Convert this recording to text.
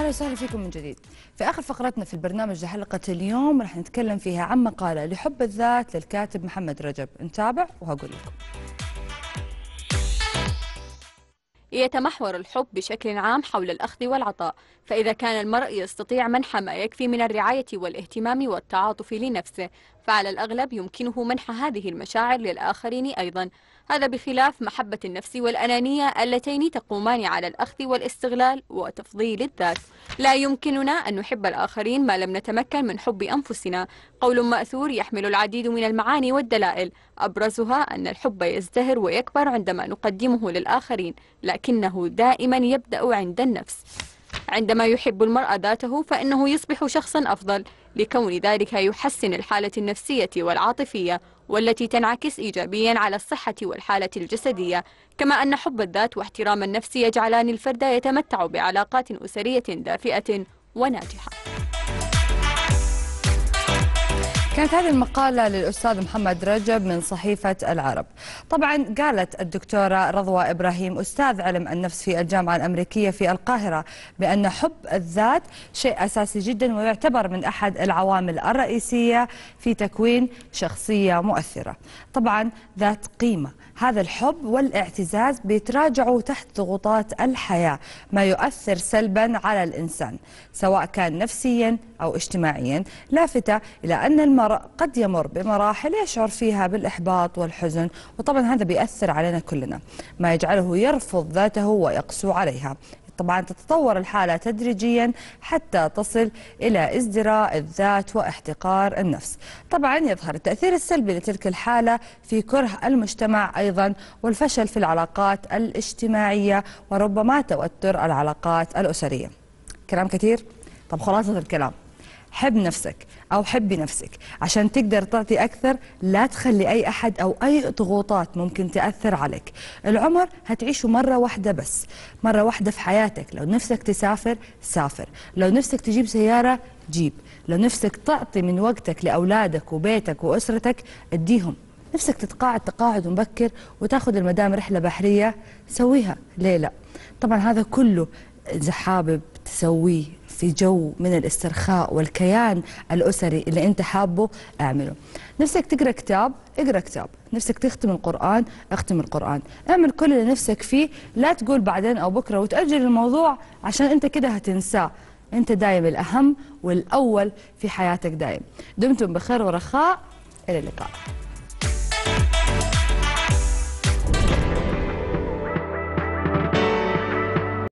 اهلا وسهلا فيكم من جديد. في اخر فقرتنا في البرنامج لحلقه اليوم راح نتكلم فيها عن مقاله لحب الذات للكاتب محمد رجب، نتابع وهقول لكم. يتمحور الحب بشكل عام حول الأخذ والعطاء فإذا كان المرء يستطيع منح ما يكفي من الرعاية والاهتمام والتعاطف لنفسه فعلى الأغلب يمكنه منح هذه المشاعر للآخرين أيضا هذا بخلاف محبة النفس والأنانية اللتين تقومان على الأخذ والاستغلال وتفضيل الذات لا يمكننا أن نحب الآخرين ما لم نتمكن من حب أنفسنا قول مأثور يحمل العديد من المعاني والدلائل أبرزها أن الحب يزدهر ويكبر عندما نقدمه للآخرين لكنه دائما يبدأ عند النفس عندما يحب المرء ذاته فإنه يصبح شخصا أفضل لكون ذلك يحسن الحالة النفسية والعاطفية والتي تنعكس إيجابيا على الصحة والحالة الجسدية كما أن حب الذات واحترام النفس يجعلان الفرد يتمتع بعلاقات أسرية دافئة وناجحة كانت هذه المقالة للأستاذ محمد رجب من صحيفة العرب طبعا قالت الدكتورة رضوى إبراهيم أستاذ علم النفس في الجامعة الأمريكية في القاهرة بأن حب الذات شيء أساسي جدا ويعتبر من أحد العوامل الرئيسية في تكوين شخصية مؤثرة طبعا ذات قيمة هذا الحب والاعتزاز بيتراجعوا تحت ضغوطات الحياة ما يؤثر سلبا على الإنسان سواء كان نفسيا أو اجتماعيا لافتة إلى أن المرأة المرء قد يمر بمراحل يشعر فيها بالإحباط والحزن وطبعا هذا بيأثر علينا كلنا ما يجعله يرفض ذاته ويقسو عليها طبعا تتطور الحالة تدريجيا حتى تصل إلى ازدراء الذات واحتقار النفس طبعا يظهر التأثير السلبي لتلك الحالة في كره المجتمع أيضا والفشل في العلاقات الاجتماعية وربما توتر العلاقات الأسرية كلام كثير طب خلاصة الكلام حب نفسك أو حبي نفسك عشان تقدر تعطي أكثر لا تخلي أي أحد أو أي ضغوطات ممكن تأثر عليك العمر هتعيشه مرة واحدة بس مرة واحدة في حياتك لو نفسك تسافر سافر لو نفسك تجيب سيارة جيب لو نفسك تعطي من وقتك لأولادك وبيتك وأسرتك اديهم نفسك تتقاعد تقاعد مبكر وتاخذ المدام رحلة بحرية سويها ليه لا طبعا هذا كله إذا حابب تسويه في جو من الاسترخاء والكيان الأسري اللي أنت حابه اعمله نفسك تقرأ كتاب اقرأ كتاب نفسك تختم القرآن اختم القرآن اعمل كل اللي نفسك فيه لا تقول بعدين أو بكرة وتأجل الموضوع عشان أنت كده هتنساه أنت دايم الأهم والأول في حياتك دايم دمتم بخير ورخاء إلى اللقاء